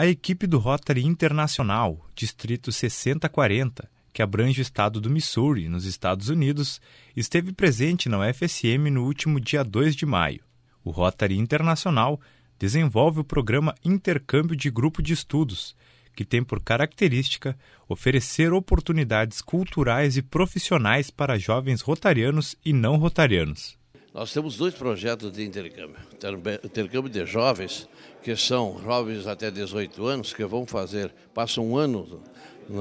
A equipe do Rotary Internacional, Distrito 6040, que abrange o estado do Missouri, nos Estados Unidos, esteve presente na UFSM no último dia 2 de maio. O Rotary Internacional desenvolve o programa Intercâmbio de Grupo de Estudos, que tem por característica oferecer oportunidades culturais e profissionais para jovens rotarianos e não rotarianos. Nós temos dois projetos de intercâmbio. Intercâmbio de jovens, que são jovens até 18 anos, que vão fazer, passam um ano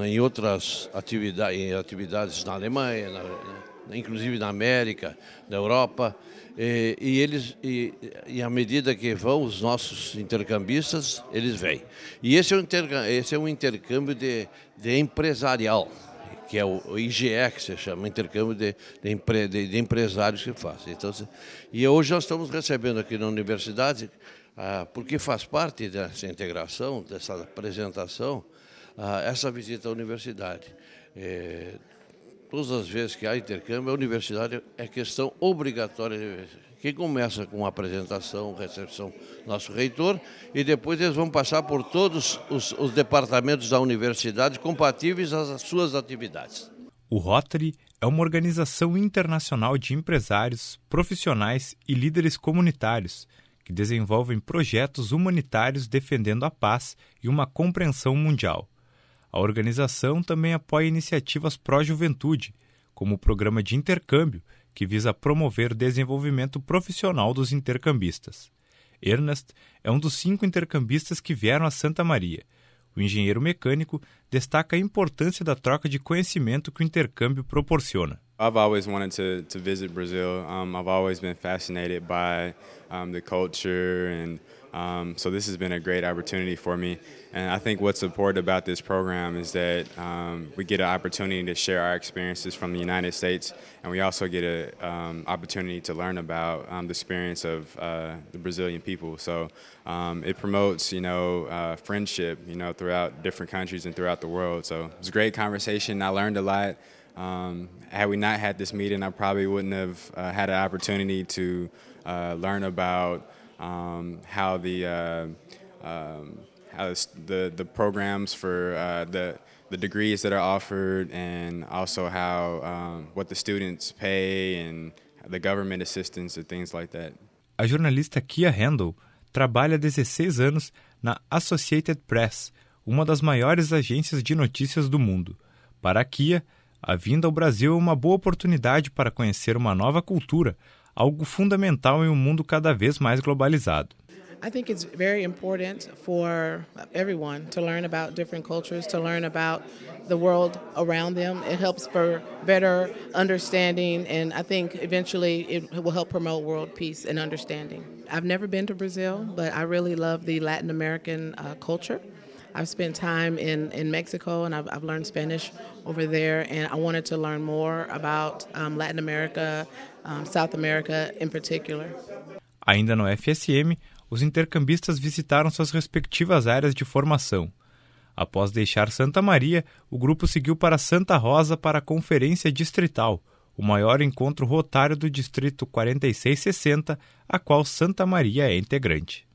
em outras atividades, em atividades na Alemanha, na, inclusive na América, na Europa. E, e eles, e, e, à medida que vão os nossos intercambistas, eles vêm. E esse é um intercâmbio, esse é um intercâmbio de, de empresarial que é o IGE, que se chama, Intercâmbio de, de, empre, de, de Empresários que faz. Então, e hoje nós estamos recebendo aqui na universidade, ah, porque faz parte dessa integração, dessa apresentação, ah, essa visita à universidade. Eh, Todas as vezes que há intercâmbio, a universidade é questão obrigatória que começa com a apresentação, recepção do nosso reitor, e depois eles vão passar por todos os, os departamentos da universidade compatíveis às suas atividades. O Rotary é uma organização internacional de empresários, profissionais e líderes comunitários que desenvolvem projetos humanitários defendendo a paz e uma compreensão mundial. A organização também apoia iniciativas pró-juventude, como o programa de intercâmbio, que visa promover desenvolvimento profissional dos intercambistas. Ernest é um dos cinco intercambistas que vieram a Santa Maria. O engenheiro mecânico destaca a importância da troca de conhecimento que o intercâmbio proporciona. I've always wanted to, to visit Brazil. Um, I've always been fascinated by um, the culture and... Um, so this has been a great opportunity for me. And I think what's important about this program is that um, we get an opportunity to share our experiences from the United States, and we also get an um, opportunity to learn about um, the experience of uh, the Brazilian people. So um, it promotes, you know, uh, friendship, you know, throughout different countries and throughout the world. So it was a great conversation. I learned a lot. Um, had we not had this meeting, I probably wouldn't have uh, had an opportunity to uh, learn about um, how the uh, um, how the the programs for uh, the the degrees that are offered, and also how um, what the students pay and the government assistance and things like that. A jornalista Kia Handel trabalha há 16 anos na Associated Press, uma das maiores agências de notícias do mundo. Para a Kia, a vinda ao Brasil é uma boa oportunidade para conhecer uma nova cultura, algo fundamental em um mundo cada vez mais globalizado. I think it's very important for everyone to learn about different cultures, to learn about the world around them. It helps for better understanding, and I think eventually it will help promote world peace and understanding. I've never been to Brazil, but I really love the Latin American uh, culture. I've spent time in, in Mexico and I've, I've learned Spanish over there, and I wanted to learn more about um, Latin America, um, South America in particular. Ainda no FSM, os intercambistas visitaram suas respectivas áreas de formação. Após deixar Santa Maria, o grupo seguiu para Santa Rosa para a Conferência Distrital, o maior encontro rotário do Distrito 4660, a qual Santa Maria é integrante.